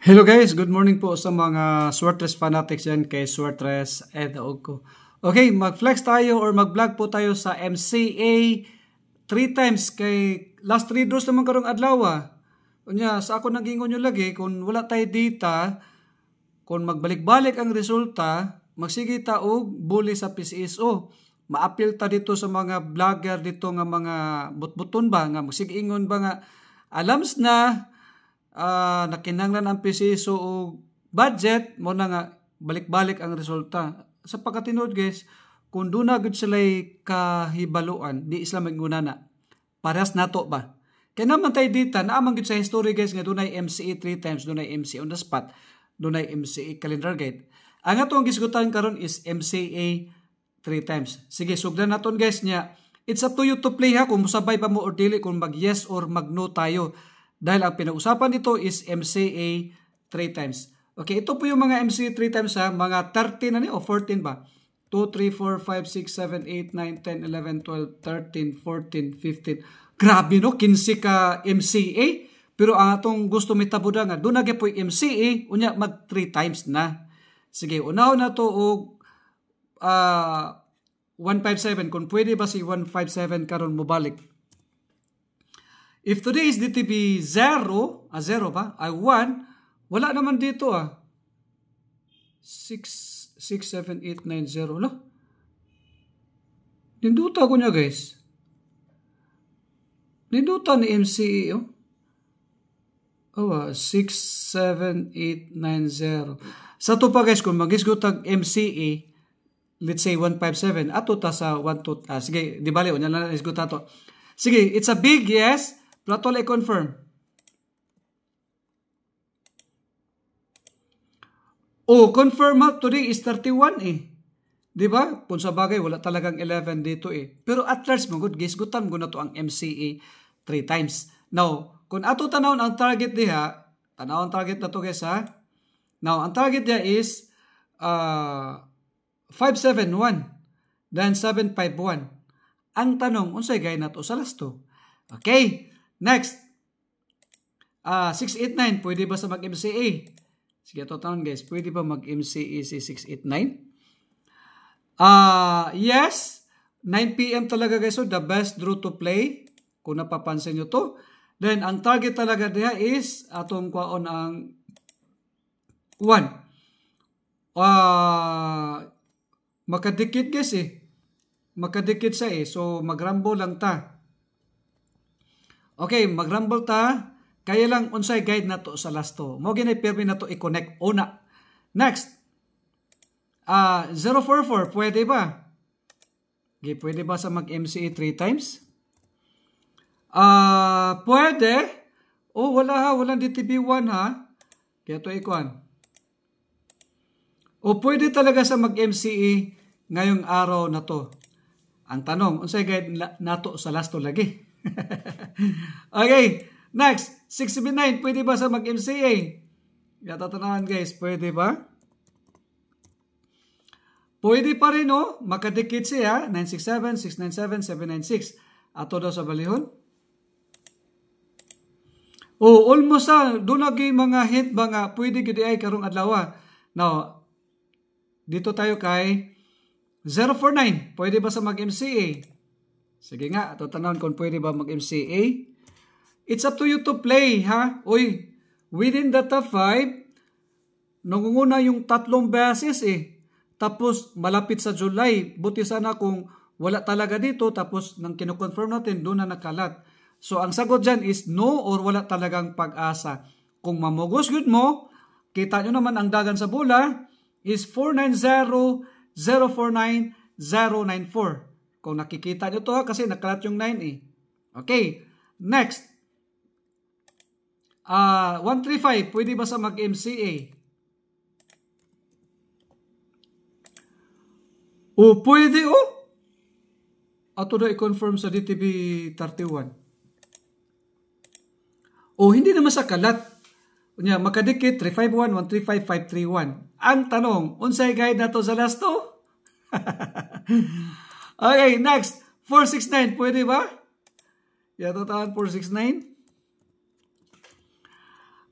Hello guys, good morning po sa mga Swartres fanatics yan kay Swartres at Ogko. Okay, mag-flex tayo or mag-vlog po tayo sa MCA 3 times kay last 3 draws naman karong adlaw. Ah. Unya, sa ako nagingon nyo lagi, kung wala tayo data, kung magbalik-balik ang resulta, magsige ta og bully sa PCSO. Maapil ta dito sa mga vlogger dito nga mga butbuton ba, nga magsige ingon ba nga, alams na, uh, nakinanglan ang PCSO o budget mo na nga balik-balik ang resulta sa pagkatinood guys kung doon na good sila kahibaluan di isla maguna na parehas nato ba kaya naman tayo dita naamang good sa history guys nga doon ay MCE 3 times doon ay MCE on the spot doon ay MCE calendar gate. ang atong gisgutan karon is MCA 3 times. Sige, sugdan ton, guys niya. It's up to you to play ha kung musabay pa mo or dili kung mag yes or mag no tayo. Dahil ang pinag-usapan dito is MCA 3 times. Okay, ito po yung mga MCA 3 times ha, mga 13 na ni o 14 ba? 2, 3, 4, 5, 6, 7, 8, 9, 10, 11, 12, 13, 14, 15. Grabe no, 15 ka MCA. Pero ang atong gusto mitabuda nga, doon na po MCA, unya mag 3 times na. Sige, unaw na to o uh, ah, 157. Kung pwede ba si 157 karon mo balik? If today's DTB 0, a ah, 0 ba? I 1, wala naman dito ah. 6, 6, 7, 8, 9, 0. Wala. Ninduta ko niya guys. Ninduta ni MCE oh. Oh, ah, 6, 7, 8, 9, 0. Sa to pa guys, kung mag-isgot MCE, let's say 157, ato ta sa 12, ah, sige, di bale, unya na isgutato. Sige, it's a big yes, Ratol, I confirm. Oh, confirm out today is 31 eh. Di ba? Kung sa bagay, wala talagang 11 dito eh. Pero at large mo, good guys, gutam ko na to ang MCA 3 times. Now, kung ato tanawon ang target diha, tanawon ang target na to guys ha. Now, ang target diha is uh, ah, 571 then 751. Ang tanong, unsay gay nato sa lasto? Okay? Next, uh, ah, 689, pwede ba sa mag-MCA? Sige, ito guys, pwede ba mag-MCA si 689? Uh, ah, yes, 9pm talaga guys, so oh. the best draw to play, kung napapansin niyo to. Then, ang target talaga diha is, atong kwaon ang 1. Uh, ah, makadikit guys eh. Makadikit sa eh. So, magrambo lang ta. Okay, magrumble ta. Kaya lang unsay guide nato sa last lasto. Mo gyud pirmi nato i-connect una. Next. Ah, uh, 044 pwede ba? Okay, pwede ba sa mag MCA 3 times? Ah, uh, pwede. Oh, wala ha, walang DTB1 ha. Kaya to ikuan. O oh, pwede talaga sa mag MCA ngayong araw na to. Ang tanong, unsay guide nato sa last to lagi? okay, next. 679, pwede ba sa mag-MCA? Yatatanan guys, pwede ba? Pwede pa rin oh, makadikit siya, 967, 697, 796. Ato daw sa balihon. Oh, almost sa, ah, doon lagi mga hit mga pwede gidi ay karong adlaw. Ah. Now, dito tayo kay 049, pwede ba sa mag-MCA? Sige nga, tatanan kung pwede ba mag-MCA. It's up to you to play, ha? Uy, within the top 5, nangunguna yung tatlong bases, eh. Tapos malapit sa July, buti sana kung wala talaga dito tapos nang kinoconfirm natin doon na nakalat. So ang sagot dyan is no or wala talagang pag-asa. Kung mamugusgod mo, kita nyo naman ang dagan sa bola is 490 049 094. Kung nakikita nyo to, kasi nakalat yung 9 eh. Okay, next. Uh, ah, 135, pwede ba sa mag-MCA? O, oh, pwede o. Oh. Ato na i-confirm sa DTB 31. O, hindi naman sa kalat. Unya, makadikit 351, 135, 531. Ang tanong, unsay guide to sa last to? Okay, next. 469. Pwede ba? Yatataan 469.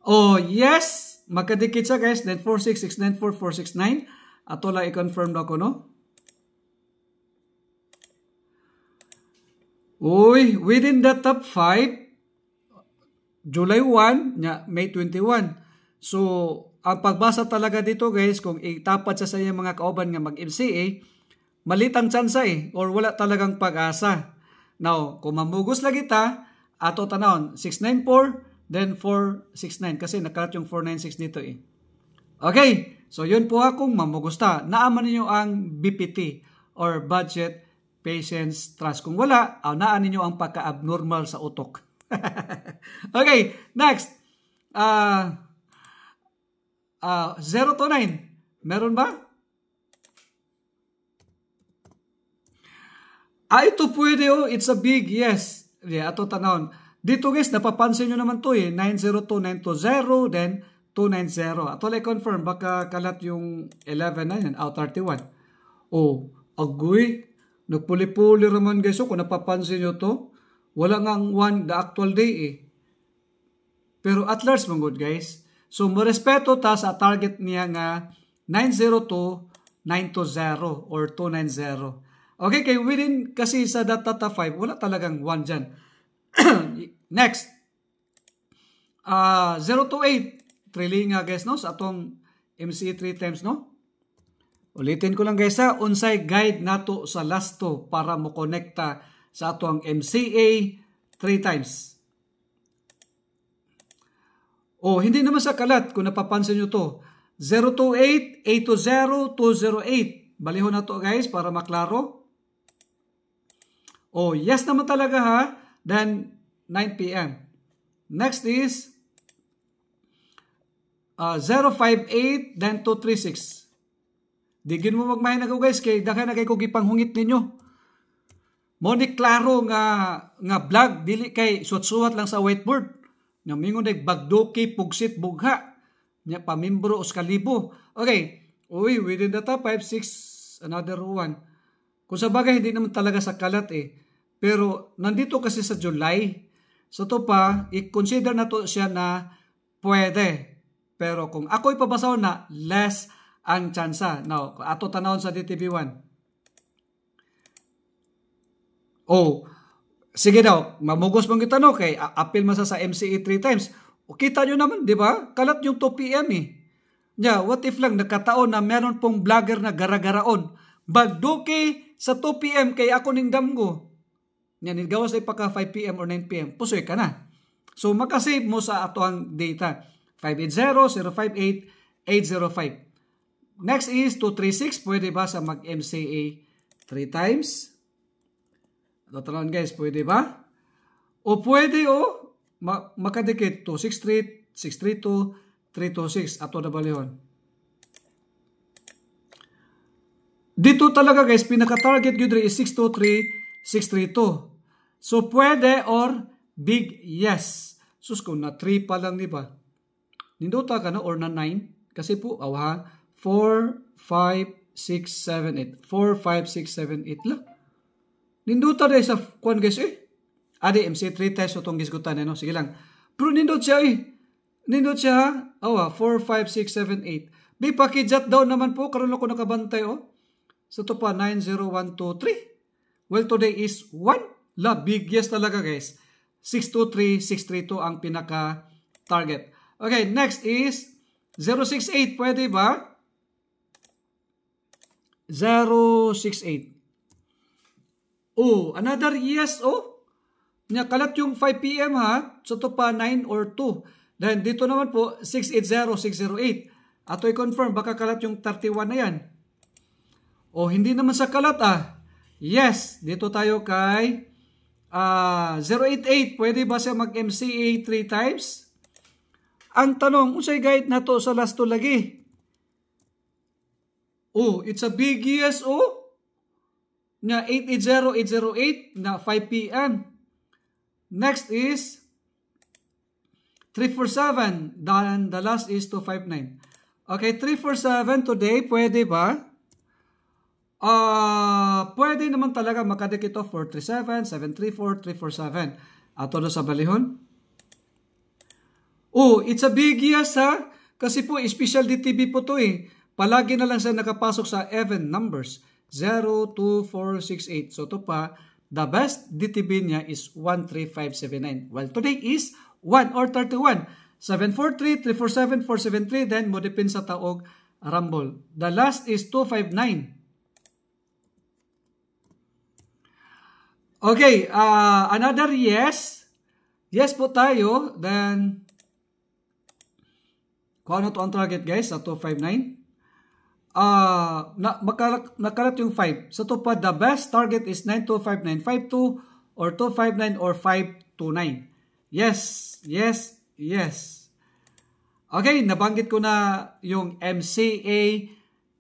Oh, yes. Magkadikit siya guys. 946, 694, 469. Ato lang i-confirm na no? Uy, within the top 5, July 1, nya, May 21. So, ang pagbasa talaga dito guys, kung itapat sa sa mga kauban nga mag-MCA, malit ang tsansa eh, or wala talagang pag-asa. Now, kung mamugos lagi ta, ato tanawon, 694, then 469, kasi nakarat yung 496 dito eh. Okay, so yun po akong mamugusta. Naaman niyo ang BPT or Budget Patience Trust. Kung wala, ah, naan niyo ang pagka-abnormal sa utok. okay, next. Uh, uh, 029, Meron ba? Ah, ito pwede oh. It's a big yes. Yeah, ato tanawon. Dito guys, napapansin nyo naman to eh. 902920, then 290. Ato like confirm, baka kalat yung 11 na yan, out 31. Oh, agoy. Nagpuli-puli raman guys. So, oh, kung napapansin nyo to, wala nga ang one the actual day eh. Pero at large man good guys. So, marespeto ta sa target niya nga 902920 or 290. Okay, kay within kasi sa data 5, wala talagang 1 dyan. Next. Uh, ah, 0 to 8. Trilling nga guys, no? Sa atong MCE 3 times, no? Ulitin ko lang guys ha. Unsay guide nato sa last to para mo connecta sa atong MCA 3 e times. Oh, hindi naman sa kalat kung napapansin nyo to. 028, 820, 208. Baliho na to guys para maklaro. O oh, yes naman talaga ha, then 9 p.m. Next is uh, 058, then 236. Digin mo magmahinagaw guys, kay daghan na kay gipanghungit ninyo mo ni klaro nga nga vlog dili kay suwat-suwat lang sa whiteboard namingon dag bagduki pugsit bugha nya pamimbro os kalibo okay uy within the top 5 6 another one kung sa bagay, hindi naman talaga sa kalat eh. Pero nandito kasi sa July, sa so, to pa, i-consider na to siya na pwede. Pero kung ako'y ipabasaw na, less ang tsansa. Now, ato tanawon sa DTV1. Oh, sige daw, mamugos mong kita no, kay appeal masa sa MCE 3 times. O, kita nyo naman, di ba? Kalat yung 2 PM eh. Yeah, what if lang nakataon na meron pong vlogger na garagaraon. Bagduki sa 2 p.m. kay ako ning damgo. Nga nigawas ay pagka 5 p.m. or 9 p.m. Pusoy ka na. So makasave mo sa atoang data. 580-058-805. Next is 236. Pwede ba sa mag-MCA 3 times? Tatalon guys, pwede ba? O pwede o ma makadikit 263, 632, 326. Ato na balihon. Dito talaga guys, pinaka-target yun is 623, 632. So pwede or big yes. Sus ko na 3 pa lang di ba? Nindota ka na or na 9? Kasi po, awa, ha, 4, 5, 6, 7, 8. 4, 5, lang. Nindota dahil sa kwan guys eh. Adi, MC3 test o tong gisgutan eh, no? Sige lang. Pero nindot siya eh. Nindot siya ha? Awa, 4, 5, 6, 7, 8. May pakijat daw naman po. Karoon ako nakabantay oh. So ito pa, 90123. Well, today is 1. La, biggest talaga guys. 623, 632 ang pinaka target. Okay, next is 068. Pwede ba? 068. Oh, another yes, oh. Kalat yung 5 p.m. ha. So ito pa, 9 or 2. Then dito naman po, 680, 608. Ato i-confirm, baka kalat yung 31 na yan. O hindi naman sa kalat ah. Yes, dito tayo kay uh, ah, 088. Pwede ba siya mag-MCA 3 times? Ang tanong, unsay guide na to sa last to lagi? Oh, it's a big yes oh. Nga 880808 na 5 p.m. Next is 347. Then the last is 259. Okay, 347 today, pwede ba? uh, pwede naman talaga makadek ito 437, 734, 347. Ato na sa balihon. Oh, it's a big yes ha. Kasi po, special DTB po to eh. Palagi na lang siya nakapasok sa even numbers. 0, 2, 4, 6, 8. So ito pa, the best DTB niya is 13579. Well, today is 1 or 31. 743, 347, 473, then mo depend sa taog, rumble. The last is 259. Okay, uh, another yes. Yes po tayo. Then, kung ano to ang target guys sa 259? Uh, na, makalat, nakalat yung 5. So to pa, the best target is 925952 or 259 or 529. Yes, yes, yes. Okay, nabanggit ko na yung MCA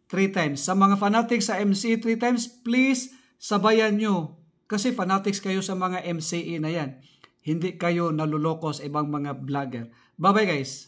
3 times. Sa mga fanatics sa MCA 3 times, please sabayan nyo kasi fanatics kayo sa mga MCE na yan. Hindi kayo naluloko sa ibang mga vlogger. Bye-bye guys!